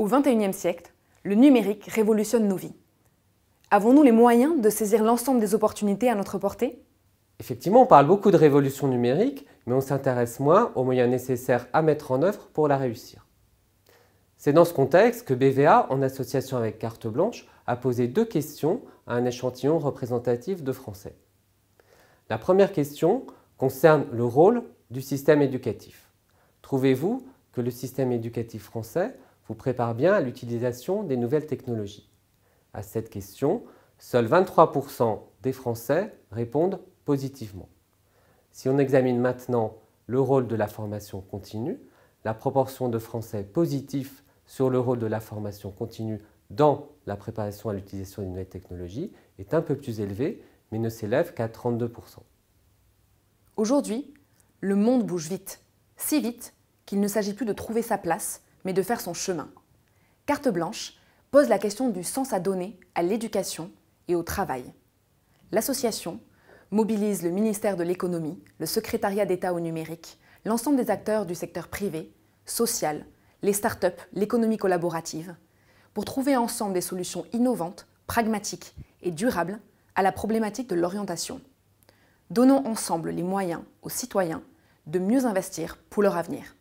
Au XXIe siècle, le numérique révolutionne nos vies. Avons-nous les moyens de saisir l'ensemble des opportunités à notre portée Effectivement, on parle beaucoup de révolution numérique, mais on s'intéresse moins aux moyens nécessaires à mettre en œuvre pour la réussir. C'est dans ce contexte que BVA, en association avec Carte Blanche, a posé deux questions à un échantillon représentatif de Français. La première question concerne le rôle du système éducatif. Trouvez-vous que le système éducatif français vous prépare bien à l'utilisation des nouvelles technologies À cette question, seuls 23% des Français répondent positivement. Si on examine maintenant le rôle de la formation continue, la proportion de Français positifs sur le rôle de la formation continue dans la préparation à l'utilisation des nouvelles technologies est un peu plus élevée, mais ne s'élève qu'à 32%. Aujourd'hui, le monde bouge vite, si vite qu'il ne s'agit plus de trouver sa place, mais de faire son chemin. Carte blanche pose la question du sens à donner à l'éducation et au travail. L'association mobilise le ministère de l'économie, le secrétariat d'État au numérique, l'ensemble des acteurs du secteur privé, social, les start-up, l'économie collaborative, pour trouver ensemble des solutions innovantes, pragmatiques et durables à la problématique de l'orientation. Donnons ensemble les moyens aux citoyens de mieux investir pour leur avenir.